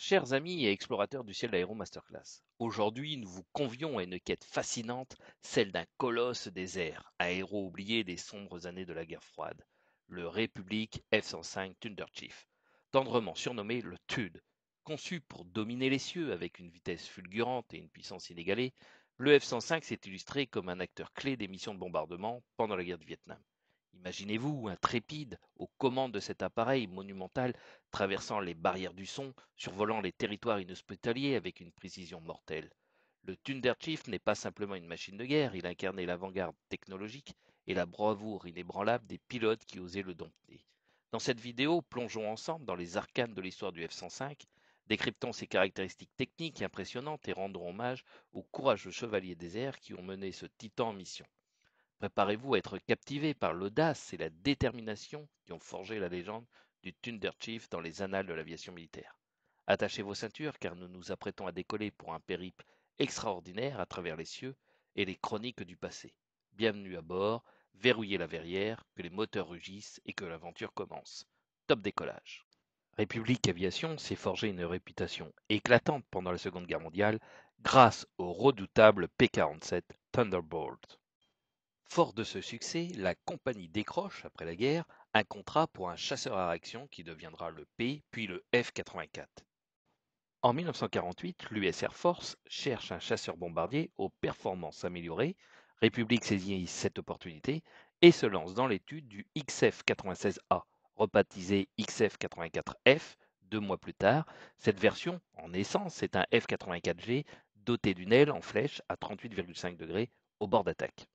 Chers amis et explorateurs du ciel d'Aéro Masterclass, aujourd'hui nous vous convions à une quête fascinante, celle d'un colosse des airs, aéro oublié des sombres années de la guerre froide, le République F-105 Thunder tendrement surnommé le TUD. Conçu pour dominer les cieux avec une vitesse fulgurante et une puissance inégalée, le F-105 s'est illustré comme un acteur clé des missions de bombardement pendant la guerre du Vietnam. Imaginez-vous un trépide aux commandes de cet appareil monumental traversant les barrières du son, survolant les territoires inhospitaliers avec une précision mortelle. Le Thunder Chief n'est pas simplement une machine de guerre, il incarnait l'avant-garde technologique et la bravoure inébranlable des pilotes qui osaient le dompter. Dans cette vidéo, plongeons ensemble dans les arcanes de l'histoire du F-105, décryptons ses caractéristiques techniques impressionnantes et rendons hommage aux courageux chevaliers des airs qui ont mené ce titan en mission. Préparez-vous à être captivé par l'audace et la détermination qui ont forgé la légende du Thunder Chief dans les annales de l'aviation militaire. Attachez vos ceintures car nous nous apprêtons à décoller pour un périple extraordinaire à travers les cieux et les chroniques du passé. Bienvenue à bord, verrouillez la verrière, que les moteurs rugissent et que l'aventure commence. Top décollage. République Aviation s'est forgé une réputation éclatante pendant la Seconde Guerre mondiale grâce au redoutable P-47 Thunderbolt. Fort de ce succès, la compagnie décroche, après la guerre, un contrat pour un chasseur à réaction qui deviendra le P puis le F-84. En 1948, l'US Air Force cherche un chasseur-bombardier aux performances améliorées. République saisit cette opportunité et se lance dans l'étude du XF-96A, rebaptisé XF-84F deux mois plus tard. Cette version, en essence, est un F-84G doté d'une aile en flèche à 38,5 degrés au bord d'attaque.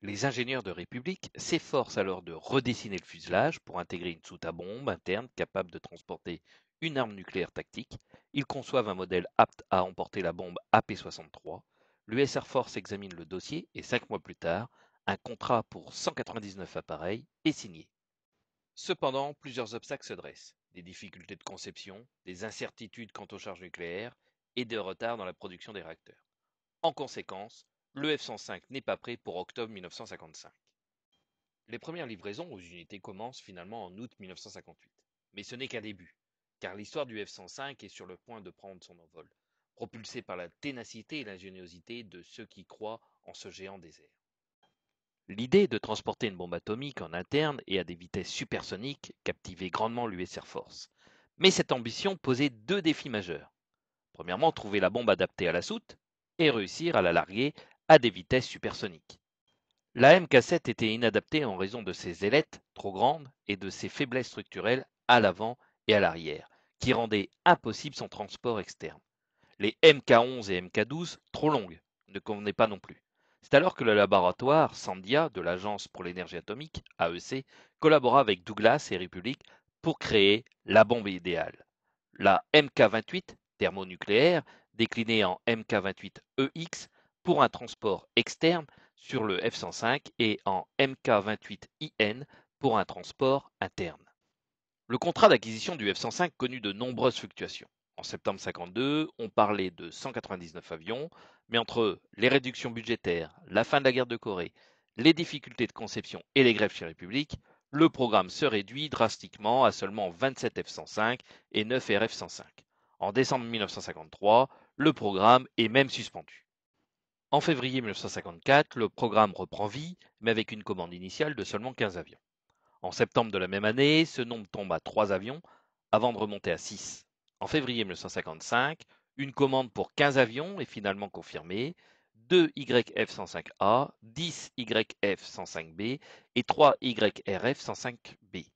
Les ingénieurs de République s'efforcent alors de redessiner le fuselage pour intégrer une soute à bombe interne capable de transporter une arme nucléaire tactique. Ils conçoivent un modèle apte à emporter la bombe AP-63. L'US Air Force examine le dossier et cinq mois plus tard, un contrat pour 199 appareils est signé. Cependant, plusieurs obstacles se dressent. Des difficultés de conception, des incertitudes quant aux charges nucléaires et des retards dans la production des réacteurs. En conséquence, le F-105 n'est pas prêt pour octobre 1955. Les premières livraisons aux unités commencent finalement en août 1958. Mais ce n'est qu'un début, car l'histoire du F-105 est sur le point de prendre son envol, propulsée par la ténacité et l'ingéniosité de ceux qui croient en ce géant désert. L'idée de transporter une bombe atomique en interne et à des vitesses supersoniques captivait grandement l'US Air Force. Mais cette ambition posait deux défis majeurs. Premièrement, trouver la bombe adaptée à la soute et réussir à la larguer à des vitesses supersoniques. La MK7 était inadaptée en raison de ses ailettes trop grandes et de ses faiblesses structurelles à l'avant et à l'arrière, qui rendaient impossible son transport externe. Les MK11 et MK12, trop longues, ne convenaient pas non plus. C'est alors que le laboratoire Sandia de l'Agence pour l'énergie atomique, AEC, collabora avec Douglas et Republic pour créer la bombe idéale. La MK28 thermonucléaire, déclinée en MK28EX, pour un transport externe sur le F-105 et en MK28IN pour un transport interne. Le contrat d'acquisition du F-105 connut de nombreuses fluctuations. En septembre 1952, on parlait de 199 avions, mais entre les réductions budgétaires, la fin de la guerre de Corée, les difficultés de conception et les grèves chez République, le programme se réduit drastiquement à seulement 27 F-105 et 9 RF-105. En décembre 1953, le programme est même suspendu. En février 1954, le programme reprend vie, mais avec une commande initiale de seulement 15 avions. En septembre de la même année, ce nombre tombe à 3 avions, avant de remonter à 6. En février 1955, une commande pour 15 avions est finalement confirmée, 2 YF-105A, 10 YF-105B et 3 YRF-105B.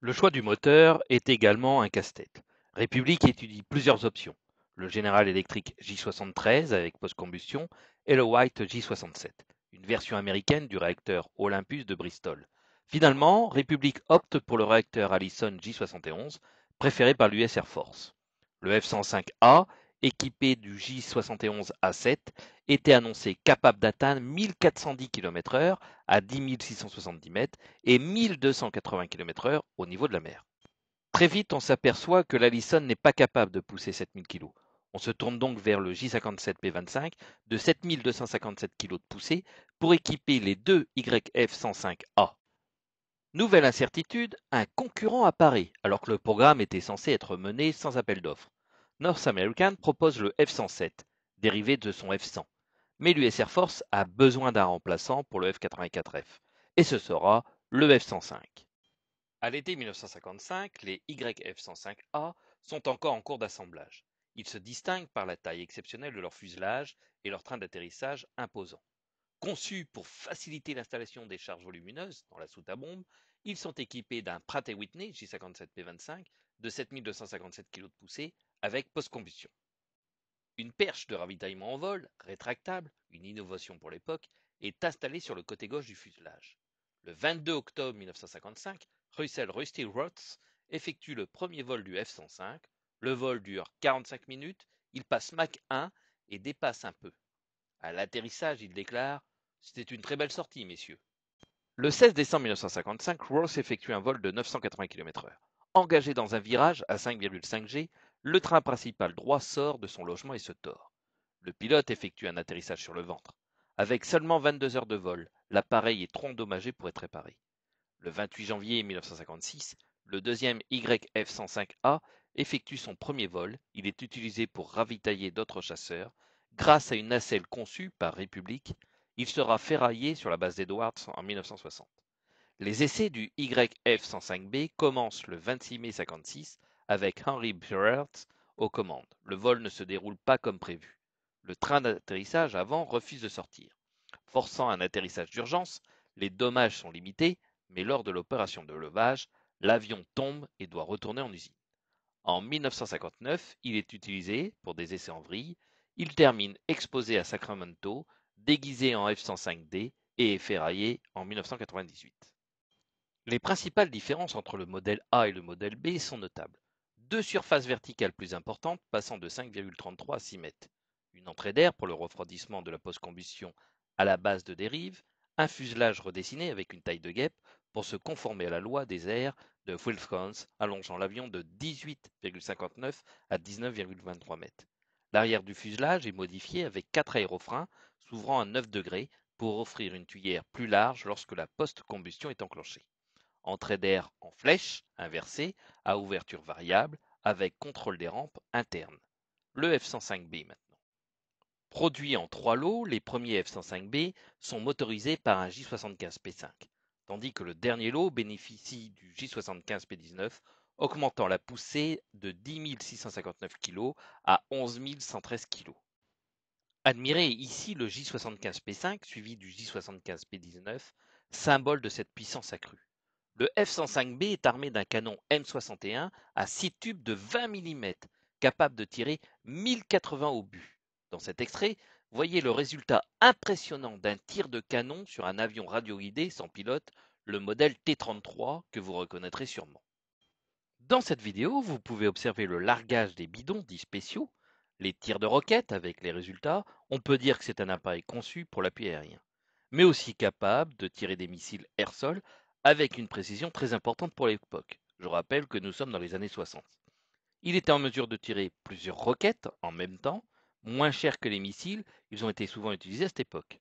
Le choix du moteur est également un casse-tête. République étudie plusieurs options, le General Electric J73 avec post-combustion et le White J67, une version américaine du réacteur Olympus de Bristol. Finalement, République opte pour le réacteur Allison J71, préféré par l'US Air Force. Le F-105A, équipé du J71A7, était annoncé capable d'atteindre 1410 km/h à 10 670 mètres et 1280 km/h au niveau de la mer. Très vite, on s'aperçoit que l'Allison n'est pas capable de pousser 7000 kg. On se tourne donc vers le J57P25 de 7257 kg de poussée pour équiper les deux YF105A. Nouvelle incertitude, un concurrent apparaît alors que le programme était censé être mené sans appel d'offres. North American propose le F107, dérivé de son F100. Mais l'US Air Force a besoin d'un remplaçant pour le F84F et ce sera le F105. À l'été 1955, les YF105A sont encore en cours d'assemblage. Ils se distinguent par la taille exceptionnelle de leur fuselage et leur train d'atterrissage imposant. Conçus pour faciliter l'installation des charges volumineuses dans la soute à bombes, ils sont équipés d'un Pratt Whitney J57P25 de 7257 kg de poussée avec post-combustion. Une perche de ravitaillement en vol, rétractable, une innovation pour l'époque, est installée sur le côté gauche du fuselage. Le 22 octobre 1955, Russell Rusty Roths effectue le premier vol du F-105 le vol dure 45 minutes, il passe Mach 1 et dépasse un peu. À l'atterrissage, il déclare C'était une très belle sortie, messieurs. Le 16 décembre 1955, Ross effectue un vol de 980 km/h. Engagé dans un virage à 5,5 G, le train principal droit sort de son logement et se tord. Le pilote effectue un atterrissage sur le ventre. Avec seulement 22 heures de vol, l'appareil est trop endommagé pour être réparé. Le 28 janvier 1956, le deuxième YF-105A Effectue son premier vol, il est utilisé pour ravitailler d'autres chasseurs, grâce à une nacelle conçue par République, il sera ferraillé sur la base d'Edwards en 1960. Les essais du YF-105B commencent le 26 mai 1956 avec Henry Burert aux commandes. Le vol ne se déroule pas comme prévu. Le train d'atterrissage avant refuse de sortir. Forçant un atterrissage d'urgence, les dommages sont limités, mais lors de l'opération de levage, l'avion tombe et doit retourner en usine. En 1959, il est utilisé pour des essais en vrille, il termine exposé à Sacramento, déguisé en F-105D et est ferraillé en 1998. Les principales différences entre le modèle A et le modèle B sont notables. Deux surfaces verticales plus importantes passant de 5,33 à 6 mètres. Une entrée d'air pour le refroidissement de la post-combustion à la base de dérive, un fuselage redessiné avec une taille de guêpe pour se conformer à la loi des airs de allongeant l'avion de 18,59 à 19,23 mètres. L'arrière du fuselage est modifié avec quatre aérofreins s'ouvrant à 9 degrés pour offrir une tuyère plus large lorsque la post-combustion est enclenchée. Entrée d'air en flèche, inversée, à ouverture variable, avec contrôle des rampes internes. Le F-105B maintenant. Produits en trois lots, les premiers F-105B sont motorisés par un J75P5 tandis que le dernier lot bénéficie du J75 P19, augmentant la poussée de 10 659 kg à 11 113 kg. Admirez ici le J75P5 suivi du J75P19, symbole de cette puissance accrue. Le F-105B est armé d'un canon M61 à 6 tubes de 20 mm, capable de tirer 1080 obus. Dans cet extrait, Voyez le résultat impressionnant d'un tir de canon sur un avion radio-guidé sans pilote, le modèle T-33 que vous reconnaîtrez sûrement. Dans cette vidéo, vous pouvez observer le largage des bidons dits spéciaux, les tirs de roquettes avec les résultats, on peut dire que c'est un appareil conçu pour l'appui aérien, mais aussi capable de tirer des missiles air-sol avec une précision très importante pour l'époque. Je rappelle que nous sommes dans les années 60. Il était en mesure de tirer plusieurs roquettes en même temps, Moins chers que les missiles, ils ont été souvent utilisés à cette époque.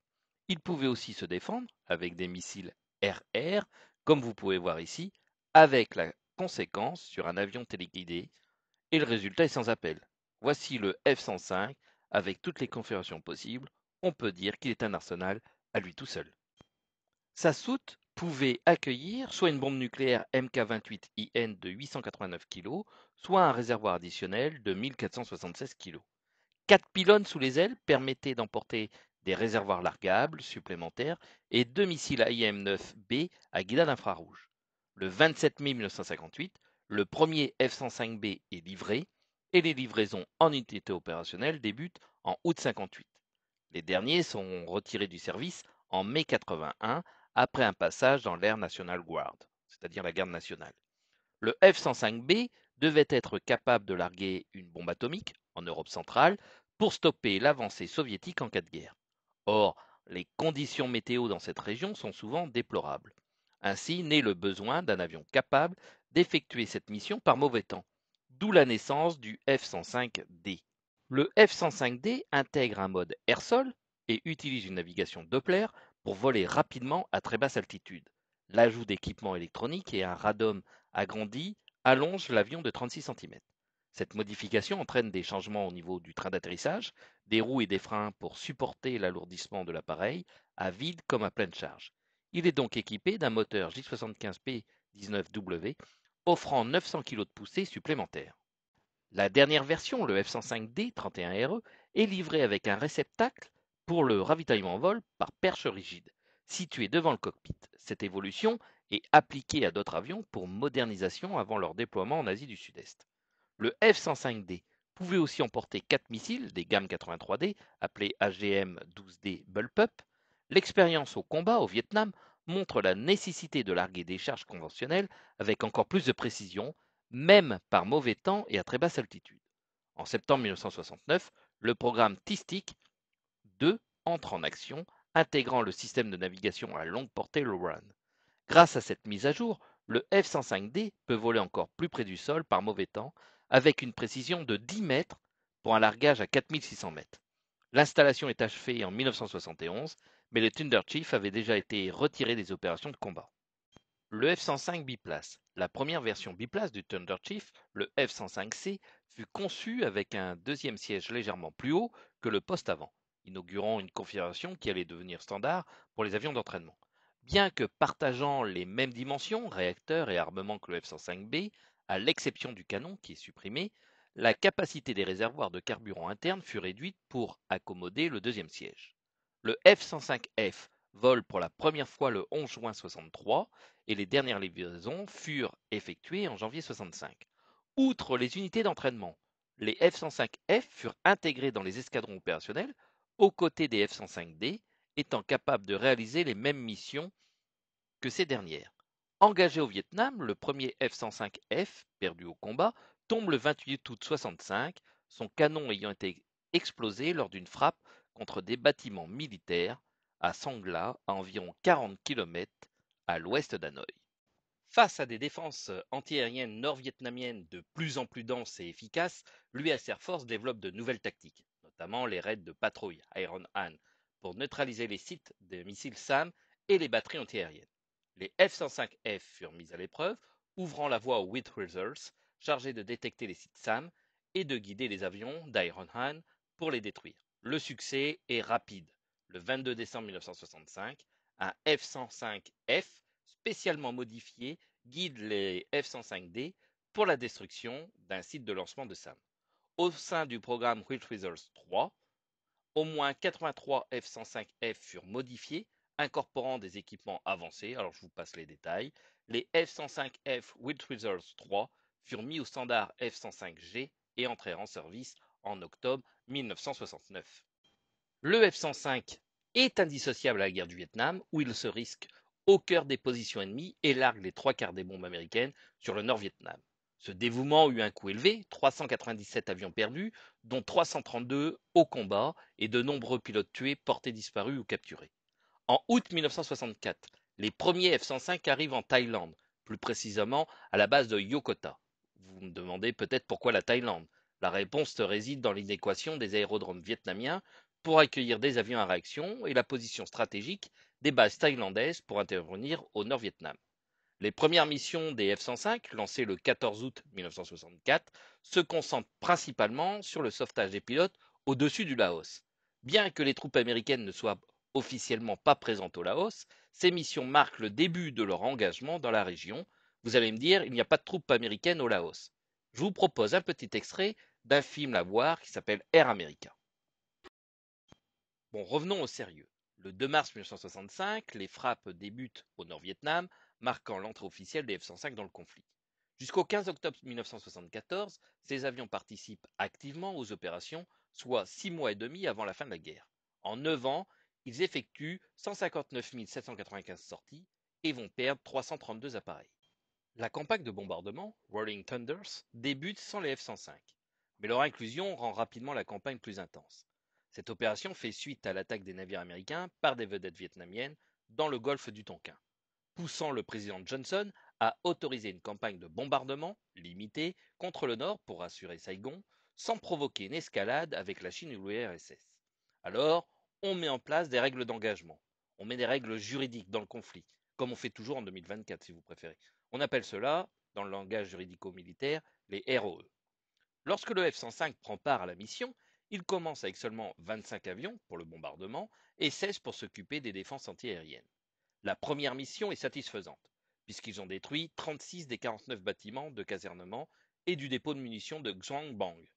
Ils pouvaient aussi se défendre avec des missiles RR, comme vous pouvez voir ici, avec la conséquence sur un avion téléguidé, et le résultat est sans appel. Voici le F-105 avec toutes les configurations possibles. On peut dire qu'il est un arsenal à lui tout seul. Sa soute pouvait accueillir soit une bombe nucléaire MK28IN de 889 kg, soit un réservoir additionnel de 1476 kg. Quatre pylônes sous les ailes permettaient d'emporter des réservoirs largables supplémentaires et deux missiles AIM-9B à guidade infrarouge. Le 27 mai 1958, le premier F-105B est livré et les livraisons en unité opérationnelle débutent en août 58. Les derniers sont retirés du service en mai 81 après un passage dans l'Air National Guard, c'est-à-dire la garde nationale. Le F-105B devait être capable de larguer une bombe atomique en Europe centrale, pour stopper l'avancée soviétique en cas de guerre. Or, les conditions météo dans cette région sont souvent déplorables. Ainsi naît le besoin d'un avion capable d'effectuer cette mission par mauvais temps, d'où la naissance du F-105D. Le F-105D intègre un mode air-sol et utilise une navigation Doppler pour voler rapidement à très basse altitude. L'ajout d'équipements électroniques et un radome agrandi allonge l'avion de 36 cm. Cette modification entraîne des changements au niveau du train d'atterrissage, des roues et des freins pour supporter l'alourdissement de l'appareil, à vide comme à pleine charge. Il est donc équipé d'un moteur J75P19W offrant 900 kg de poussée supplémentaire. La dernière version, le F105D31RE, e, est livrée avec un réceptacle pour le ravitaillement en vol par perche rigide, situé devant le cockpit. Cette évolution est appliquée à d'autres avions pour modernisation avant leur déploiement en Asie du Sud-Est. Le F-105D pouvait aussi emporter 4 missiles des gammes 83D, appelés AGM-12D Bullpup. L'expérience au combat au Vietnam montre la nécessité de larguer des charges conventionnelles avec encore plus de précision, même par mauvais temps et à très basse altitude. En septembre 1969, le programme TISTIC 2 entre en action, intégrant le système de navigation à longue portée LORAN. Grâce à cette mise à jour, le F-105D peut voler encore plus près du sol par mauvais temps, avec une précision de 10 mètres pour un largage à 4600 mètres. L'installation est achevée en 1971, mais le Thunder Chief avait déjà été retiré des opérations de combat. Le F-105 biplace. La première version biplace du Thunder Chief, le F-105C, fut conçue avec un deuxième siège légèrement plus haut que le poste avant, inaugurant une configuration qui allait devenir standard pour les avions d'entraînement. Bien que partageant les mêmes dimensions, réacteurs et armements que le F-105B, à l'exception du canon qui est supprimé, la capacité des réservoirs de carburant interne fut réduite pour accommoder le deuxième siège. Le F-105F vole pour la première fois le 11 juin 63 et les dernières livraisons furent effectuées en janvier 65. Outre les unités d'entraînement, les F-105F furent intégrés dans les escadrons opérationnels aux côtés des F-105D, étant capables de réaliser les mêmes missions que ces dernières. Engagé au Vietnam, le premier F-105F, perdu au combat, tombe le 28 août 1965, son canon ayant été explosé lors d'une frappe contre des bâtiments militaires à Sangla, à environ 40 km à l'ouest d'Hanoï. Face à des défenses antiaériennes nord-vietnamiennes de plus en plus denses et efficaces, l'US Air Force développe de nouvelles tactiques, notamment les raids de patrouille Iron Hand, pour neutraliser les sites des missiles SAM et les batteries antiaériennes. Les F-105F furent mis à l'épreuve, ouvrant la voie aux Resources chargés de détecter les sites SAM et de guider les avions d'Iron pour les détruire. Le succès est rapide. Le 22 décembre 1965, un F-105F spécialement modifié guide les F-105D pour la destruction d'un site de lancement de SAM. Au sein du programme Resources 3, au moins 83 F-105F furent modifiés incorporant des équipements avancés, alors je vous passe les détails, les F-105F Windthreasers 3 furent mis au standard F-105G et entrèrent en service en octobre 1969. Le F-105 est indissociable à la guerre du Vietnam où il se risque au cœur des positions ennemies et largue les trois quarts des bombes américaines sur le Nord-Vietnam. Ce dévouement eut un coût élevé, 397 avions perdus, dont 332 au combat et de nombreux pilotes tués, portés disparus ou capturés. En août 1964, les premiers F-105 arrivent en Thaïlande, plus précisément à la base de Yokota. Vous me demandez peut-être pourquoi la Thaïlande. La réponse réside dans l'inéquation des aérodromes vietnamiens pour accueillir des avions à réaction et la position stratégique des bases thaïlandaises pour intervenir au Nord-Vietnam. Les premières missions des F-105, lancées le 14 août 1964, se concentrent principalement sur le sauvetage des pilotes au-dessus du Laos. Bien que les troupes américaines ne soient Officiellement pas présente au Laos, ces missions marquent le début de leur engagement dans la région. Vous allez me dire, il n'y a pas de troupes américaines au Laos. Je vous propose un petit extrait d'un film à voir qui s'appelle Air America. Bon, revenons au sérieux. Le 2 mars 1965, les frappes débutent au Nord-Vietnam, marquant l'entrée officielle des F-105 dans le conflit. Jusqu'au 15 octobre 1974, ces avions participent activement aux opérations, soit six mois et demi avant la fin de la guerre. En neuf ans, ils effectuent 159 795 sorties et vont perdre 332 appareils. La campagne de bombardement, Rolling Thunders, débute sans les F-105, mais leur inclusion rend rapidement la campagne plus intense. Cette opération fait suite à l'attaque des navires américains par des vedettes vietnamiennes dans le golfe du Tonkin, poussant le président Johnson à autoriser une campagne de bombardement limitée contre le nord pour assurer Saigon, sans provoquer une escalade avec la Chine ou l'URSS. Alors, on met en place des règles d'engagement. On met des règles juridiques dans le conflit, comme on fait toujours en 2024, si vous préférez. On appelle cela, dans le langage juridico-militaire, les ROE. Lorsque le F-105 prend part à la mission, il commence avec seulement 25 avions pour le bombardement et 16 pour s'occuper des défenses antiaériennes. La première mission est satisfaisante, puisqu'ils ont détruit 36 des 49 bâtiments de casernement et du dépôt de munitions de bang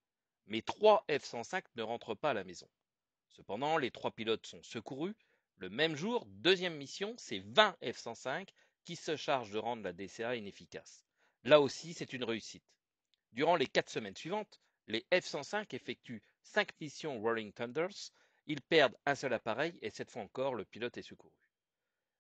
Mais trois F-105 ne rentrent pas à la maison. Cependant, les trois pilotes sont secourus. Le même jour, deuxième mission, c'est 20 F-105 qui se chargent de rendre la DCA inefficace. Là aussi, c'est une réussite. Durant les quatre semaines suivantes, les F-105 effectuent cinq missions Rolling Thunders. Ils perdent un seul appareil et cette fois encore, le pilote est secouru.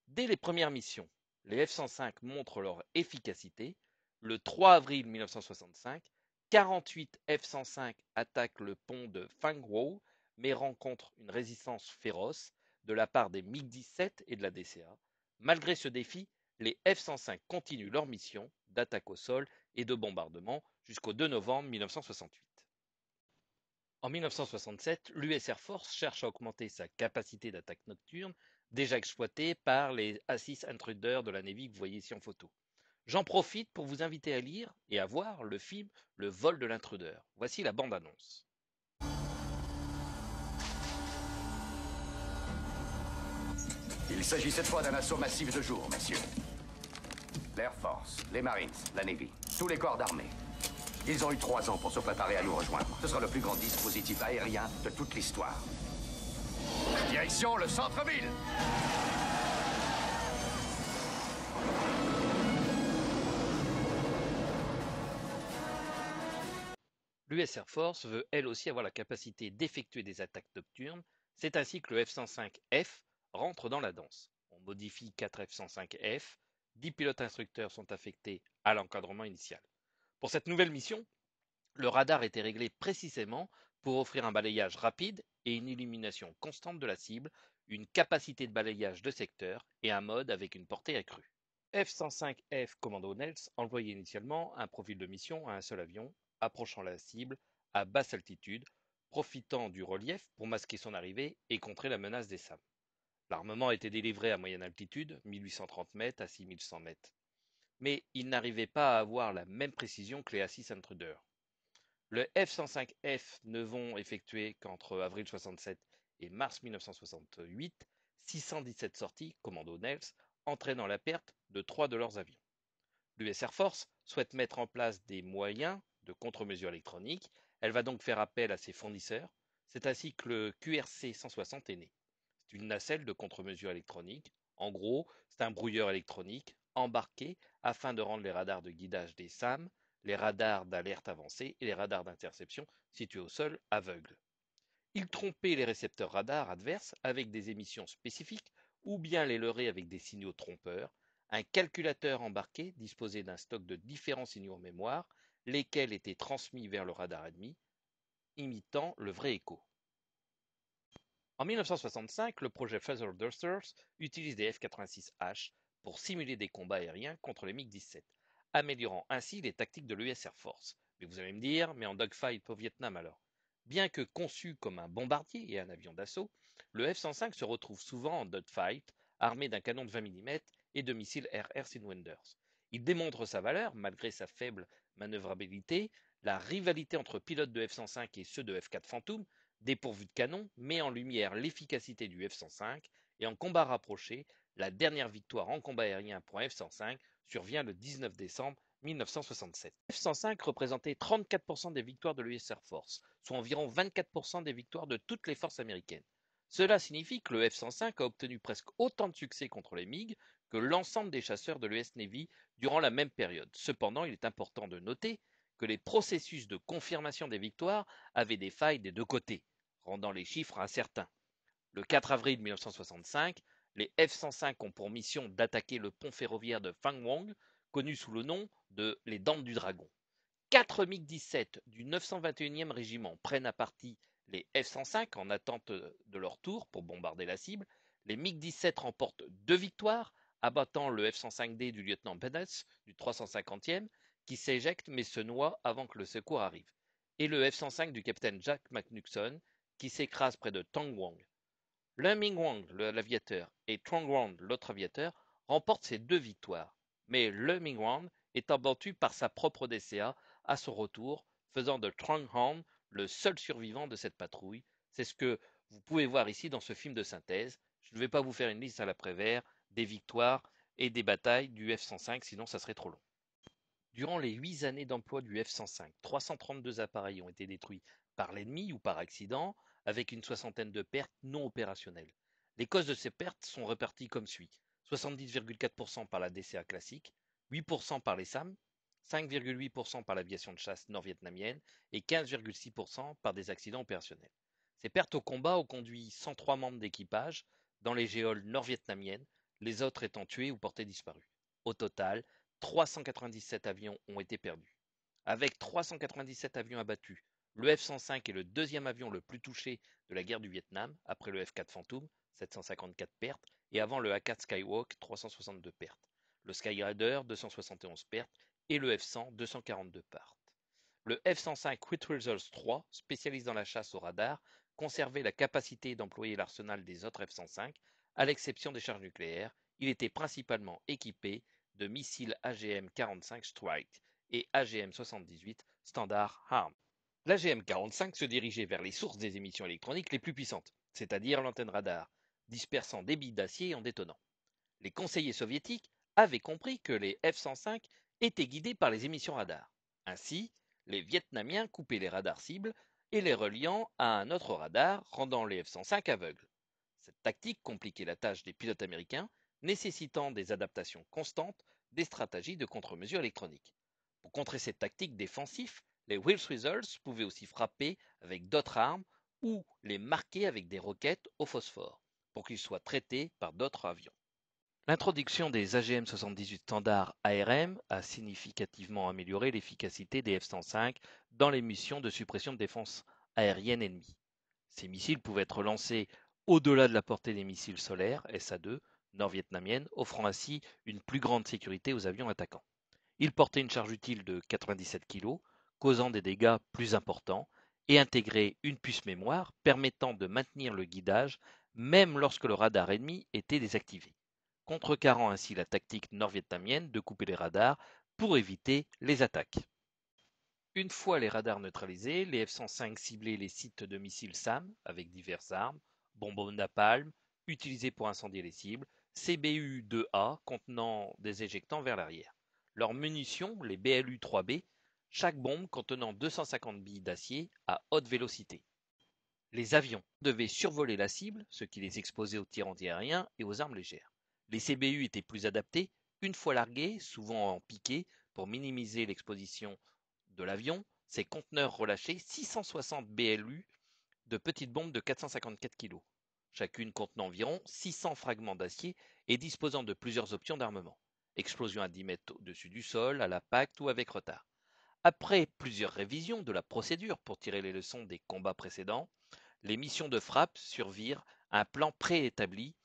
Dès les premières missions, les F-105 montrent leur efficacité. Le 3 avril 1965, 48 F-105 attaquent le pont de Fangzhou mais rencontrent une résistance féroce de la part des MiG-17 et de la DCA. Malgré ce défi, les F-105 continuent leur mission d'attaque au sol et de bombardement jusqu'au 2 novembre 1968. En 1967, l'US Air Force cherche à augmenter sa capacité d'attaque nocturne, déjà exploitée par les A6 Intruders de la Navy que vous voyez ici en photo. J'en profite pour vous inviter à lire et à voir le film Le vol de l'intrudeur. Voici la bande-annonce. Il s'agit cette fois d'un assaut massif de jour, messieurs. L'Air Force, les Marines, la Navy, tous les corps d'armée. Ils ont eu trois ans pour se préparer à nous rejoindre. Ce sera le plus grand dispositif aérien de toute l'histoire. Direction le centre-ville L'US Air Force veut elle aussi avoir la capacité d'effectuer des attaques nocturnes. C'est ainsi que le F-105F rentre dans la danse. On modifie 4 F-105F, 10 pilotes instructeurs sont affectés à l'encadrement initial. Pour cette nouvelle mission, le radar était réglé précisément pour offrir un balayage rapide et une illumination constante de la cible, une capacité de balayage de secteur et un mode avec une portée accrue. F-105F Commando Nels envoyait initialement un profil de mission à un seul avion, approchant la cible à basse altitude, profitant du relief pour masquer son arrivée et contrer la menace des SAM. L'armement était délivré à moyenne altitude, 1830 mètres à 6100 mètres. Mais il n'arrivait pas à avoir la même précision que les A6 Intruder. Le F-105F ne vont effectuer qu'entre avril 67 et mars 1968 617 sorties, commando Nels, entraînant la perte de trois de leurs avions. L'US Air Force souhaite mettre en place des moyens de contre mesure électronique. Elle va donc faire appel à ses fournisseurs. C'est ainsi que le QRC 160 est né une nacelle de contre-mesure électronique. En gros, c'est un brouilleur électronique embarqué afin de rendre les radars de guidage des SAM, les radars d'alerte avancée et les radars d'interception situés au sol aveugles. Il trompait les récepteurs radars adverses avec des émissions spécifiques ou bien les leurrait avec des signaux trompeurs. Un calculateur embarqué disposait d'un stock de différents signaux en mémoire, lesquels étaient transmis vers le radar ennemi, imitant le vrai écho. En 1965, le projet Feather Dusters utilise des F-86H pour simuler des combats aériens contre les MiG-17, améliorant ainsi les tactiques de l'US Air Force. Mais vous allez me dire, mais en dogfight au Vietnam alors Bien que conçu comme un bombardier et un avion d'assaut, le F-105 se retrouve souvent en dogfight, armé d'un canon de 20 mm et de missiles RR Wenders. Il démontre sa valeur, malgré sa faible manœuvrabilité, la rivalité entre pilotes de F-105 et ceux de F-4 Phantom dépourvu de canon, met en lumière l'efficacité du F-105 et en combat rapproché, la dernière victoire en combat aérien pour un F-105 survient le 19 décembre 1967. F-105 représentait 34% des victoires de l'US Air Force, soit environ 24% des victoires de toutes les forces américaines. Cela signifie que le F-105 a obtenu presque autant de succès contre les MiG que l'ensemble des chasseurs de l'US Navy durant la même période. Cependant, il est important de noter que les processus de confirmation des victoires avaient des failles des deux côtés rendant les chiffres incertains. Le 4 avril 1965, les F-105 ont pour mission d'attaquer le pont ferroviaire de Fangwang, connu sous le nom de les Dents du Dragon. Quatre MiG-17 du 921e régiment prennent à partie les F-105 en attente de leur tour pour bombarder la cible. Les MiG-17 remportent deux victoires, abattant le F-105D du lieutenant Bennett du 350e, qui s'éjecte mais se noie avant que le secours arrive, et le F-105 du capitaine Jack McNuxon, qui s'écrase près de Tangwang. Ming Wang, l'aviateur, et Trong l'autre aviateur, remportent ces deux victoires. Mais Ming Mingwang est abattu par sa propre DCA à son retour, faisant de Trong le seul survivant de cette patrouille. C'est ce que vous pouvez voir ici dans ce film de synthèse. Je ne vais pas vous faire une liste à l'après-vert des victoires et des batailles du F-105, sinon ça serait trop long. Durant les huit années d'emploi du F-105, 332 appareils ont été détruits par l'ennemi ou par accident, avec une soixantaine de pertes non opérationnelles. Les causes de ces pertes sont réparties comme suit 70,4% par la DCA classique, 8% par les SAM, 5,8% par l'aviation de chasse nord-vietnamienne et 15,6% par des accidents opérationnels. Ces pertes au combat ont conduit 103 membres d'équipage dans les géoles nord-vietnamiennes, les autres étant tués ou portés disparus. Au total, 397 avions ont été perdus. Avec 397 avions abattus, le F-105 est le deuxième avion le plus touché de la guerre du Vietnam, après le F-4 Phantom, 754 pertes, et avant le A-4 Skywalk, 362 pertes. Le Skyrider, 271 pertes, et le F-100, 242 pertes. Le F-105 Quit Results 3, spécialiste dans la chasse au radar, conservait la capacité d'employer l'arsenal des autres F-105, à l'exception des charges nucléaires. Il était principalement équipé de missiles AGM-45 Strike et AGM-78 Standard Armed. La gm 45 se dirigeait vers les sources des émissions électroniques les plus puissantes, c'est-à-dire l'antenne radar, dispersant des billes d'acier en détonant. Les conseillers soviétiques avaient compris que les F-105 étaient guidés par les émissions radar. Ainsi, les Vietnamiens coupaient les radars cibles et les reliant à un autre radar, rendant les F-105 aveugles. Cette tactique compliquait la tâche des pilotes américains, nécessitant des adaptations constantes des stratégies de contre mesure électroniques. Pour contrer cette tactique défensive, les Wills Weasels pouvaient aussi frapper avec d'autres armes ou les marquer avec des roquettes au phosphore, pour qu'ils soient traités par d'autres avions. L'introduction des AGM 78 standards ARM a significativement amélioré l'efficacité des F-105 dans les missions de suppression de défense aérienne ennemie. Ces missiles pouvaient être lancés au-delà de la portée des missiles solaires SA-2 nord-vietnamiennes, offrant ainsi une plus grande sécurité aux avions attaquants. Ils portaient une charge utile de 97 kg, causant des dégâts plus importants, et intégrer une puce mémoire permettant de maintenir le guidage même lorsque le radar ennemi était désactivé, contrecarrant ainsi la tactique nord-vietnamienne de couper les radars pour éviter les attaques. Une fois les radars neutralisés, les F-105 ciblaient les sites de missiles SAM avec diverses armes, bombes d'apalme utilisés utilisées pour incendier les cibles, CBU-2A contenant des éjectants vers l'arrière. Leurs munitions, les BLU-3B, chaque bombe contenant 250 billes d'acier à haute vélocité. Les avions devaient survoler la cible, ce qui les exposait aux tirs antiaériens et aux armes légères. Les CBU étaient plus adaptés, une fois largués, souvent en piqué, pour minimiser l'exposition de l'avion, ces conteneurs relâchaient 660 BLU de petites bombes de 454 kg, chacune contenant environ 600 fragments d'acier et disposant de plusieurs options d'armement explosion à 10 mètres au-dessus du sol, à la l'impact ou avec retard. Après plusieurs révisions de la procédure pour tirer les leçons des combats précédents, les missions de frappe survirent un plan préétabli.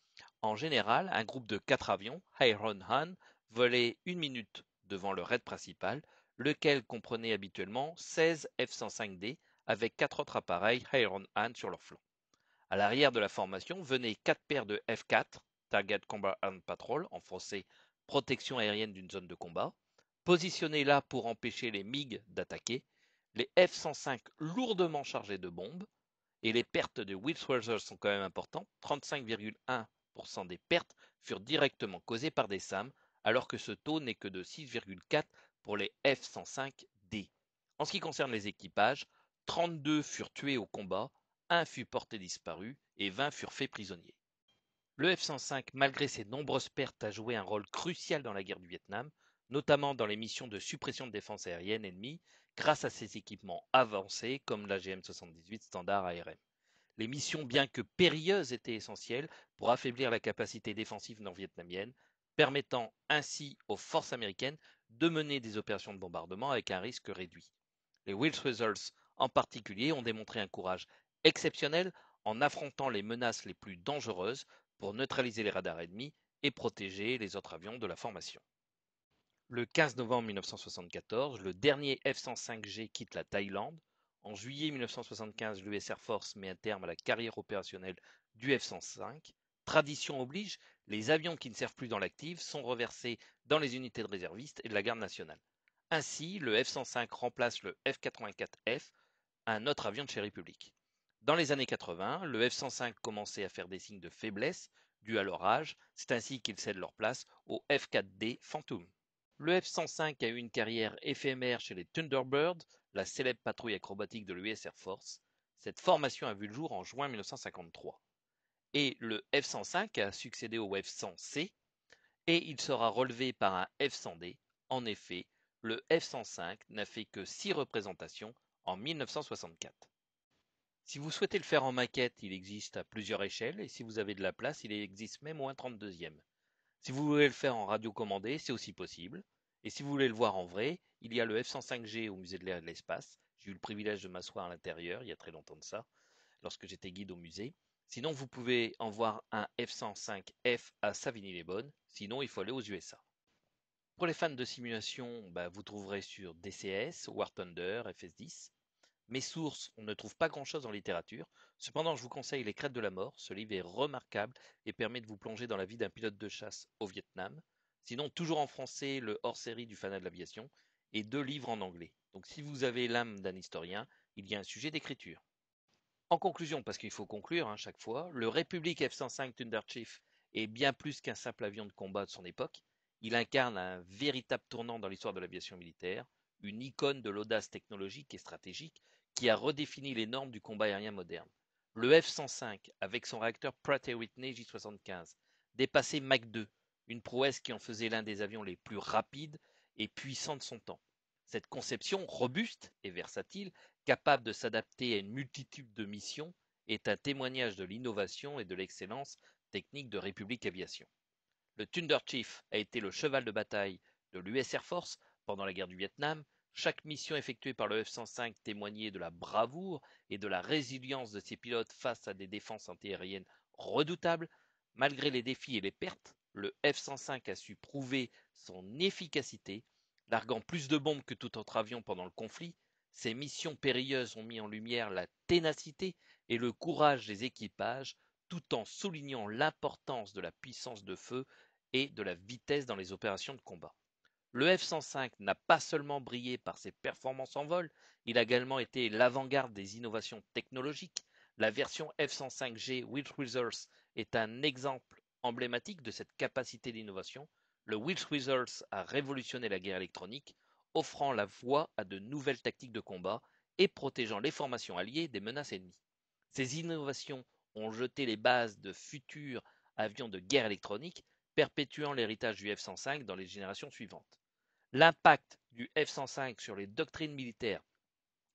En général, un groupe de quatre avions, Iron Han, volait une minute devant le raid principal, lequel comprenait habituellement 16 F-105D avec quatre autres appareils Iron Han sur leur flanc. À l'arrière de la formation venaient quatre paires de F-4, Target Combat and Patrol, en français protection aérienne d'une zone de combat, Positionnés là pour empêcher les MiG d'attaquer, les F-105 lourdement chargés de bombes, et les pertes de Wilsworth sont quand même importantes, 35,1% des pertes furent directement causées par des SAM, alors que ce taux n'est que de 6,4% pour les F-105D. En ce qui concerne les équipages, 32 furent tués au combat, 1 fut porté disparu et 20 furent faits prisonniers. Le F-105, malgré ses nombreuses pertes, a joué un rôle crucial dans la guerre du Vietnam, notamment dans les missions de suppression de défense aérienne ennemie grâce à ses équipements avancés comme l'AGM-78 standard ARM. Les missions, bien que périlleuses, étaient essentielles pour affaiblir la capacité défensive nord-vietnamienne, permettant ainsi aux forces américaines de mener des opérations de bombardement avec un risque réduit. Les Wills Results en particulier ont démontré un courage exceptionnel en affrontant les menaces les plus dangereuses pour neutraliser les radars ennemis et protéger les autres avions de la formation. Le 15 novembre 1974, le dernier F-105G quitte la Thaïlande. En juillet 1975, l'US Air Force met un terme à la carrière opérationnelle du F-105. Tradition oblige, les avions qui ne servent plus dans l'active sont reversés dans les unités de réservistes et de la garde nationale. Ainsi, le F-105 remplace le F-84F, un autre avion de chez République. Dans les années 80, le F-105 commençait à faire des signes de faiblesse dus à leur âge. C'est ainsi qu'ils cèdent leur place au F-4D Phantom. Le F-105 a eu une carrière éphémère chez les Thunderbirds, la célèbre patrouille acrobatique de l'US Air Force. Cette formation a vu le jour en juin 1953. Et le F-105 a succédé au F-100C et il sera relevé par un F-100D. En effet, le F-105 n'a fait que 6 représentations en 1964. Si vous souhaitez le faire en maquette, il existe à plusieurs échelles et si vous avez de la place, il existe même au 32 e si vous voulez le faire en radio commandé, c'est aussi possible. Et si vous voulez le voir en vrai, il y a le F-105G au musée de l'air et de l'espace. J'ai eu le privilège de m'asseoir à l'intérieur, il y a très longtemps de ça, lorsque j'étais guide au musée. Sinon, vous pouvez en voir un F-105F à Savigny-les-Bonnes. Sinon, il faut aller aux USA. Pour les fans de simulation, bah, vous trouverez sur DCS, War Thunder, FS10. Mes sources, on ne trouve pas grand-chose en littérature. Cependant, je vous conseille Les Crêtes de la Mort. Ce livre est remarquable et permet de vous plonger dans la vie d'un pilote de chasse au Vietnam. Sinon, toujours en français, le hors-série du fanat de l'aviation et deux livres en anglais. Donc, si vous avez l'âme d'un historien, il y a un sujet d'écriture. En conclusion, parce qu'il faut conclure à hein, chaque fois, le République F-105 Thunder est bien plus qu'un simple avion de combat de son époque. Il incarne un véritable tournant dans l'histoire de l'aviation militaire, une icône de l'audace technologique et stratégique, qui a redéfini les normes du combat aérien moderne. Le F-105, avec son réacteur Pratt Whitney J-75, dépassait Mach 2, une prouesse qui en faisait l'un des avions les plus rapides et puissants de son temps. Cette conception robuste et versatile, capable de s'adapter à une multitude de missions, est un témoignage de l'innovation et de l'excellence technique de République Aviation. Le Thunder Chief a été le cheval de bataille de l'US Air Force pendant la guerre du Vietnam chaque mission effectuée par le F-105 témoignait de la bravoure et de la résilience de ses pilotes face à des défenses antiaériennes redoutables. Malgré les défis et les pertes, le F-105 a su prouver son efficacité. Larguant plus de bombes que tout autre avion pendant le conflit, ces missions périlleuses ont mis en lumière la ténacité et le courage des équipages, tout en soulignant l'importance de la puissance de feu et de la vitesse dans les opérations de combat. Le F-105 n'a pas seulement brillé par ses performances en vol, il a également été l'avant-garde des innovations technologiques. La version F-105G Weasel est un exemple emblématique de cette capacité d'innovation. Le Weasel a révolutionné la guerre électronique, offrant la voie à de nouvelles tactiques de combat et protégeant les formations alliées des menaces ennemies. Ces innovations ont jeté les bases de futurs avions de guerre électronique, perpétuant l'héritage du F-105 dans les générations suivantes. L'impact du F-105 sur les doctrines militaires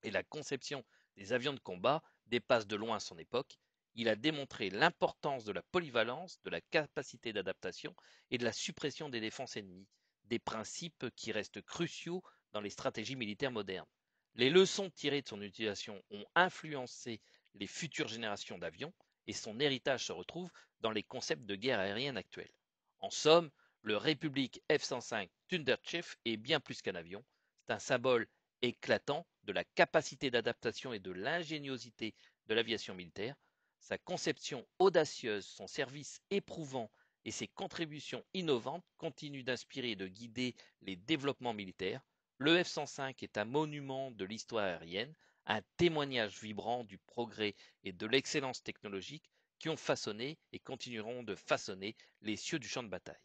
et la conception des avions de combat dépasse de loin son époque. Il a démontré l'importance de la polyvalence, de la capacité d'adaptation et de la suppression des défenses ennemies, des principes qui restent cruciaux dans les stratégies militaires modernes. Les leçons tirées de son utilisation ont influencé les futures générations d'avions et son héritage se retrouve dans les concepts de guerre aérienne actuels. En somme, le République F-105 Thunderchief est bien plus qu'un avion, c'est un symbole éclatant de la capacité d'adaptation et de l'ingéniosité de l'aviation militaire, sa conception audacieuse, son service éprouvant et ses contributions innovantes continuent d'inspirer et de guider les développements militaires. Le F-105 est un monument de l'histoire aérienne, un témoignage vibrant du progrès et de l'excellence technologique qui ont façonné et continueront de façonner les cieux du champ de bataille.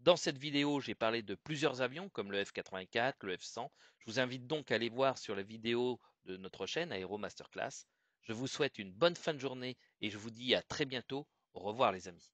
Dans cette vidéo, j'ai parlé de plusieurs avions comme le F-84, le F-100. Je vous invite donc à aller voir sur la vidéo de notre chaîne Aero Masterclass. Je vous souhaite une bonne fin de journée et je vous dis à très bientôt. Au revoir les amis.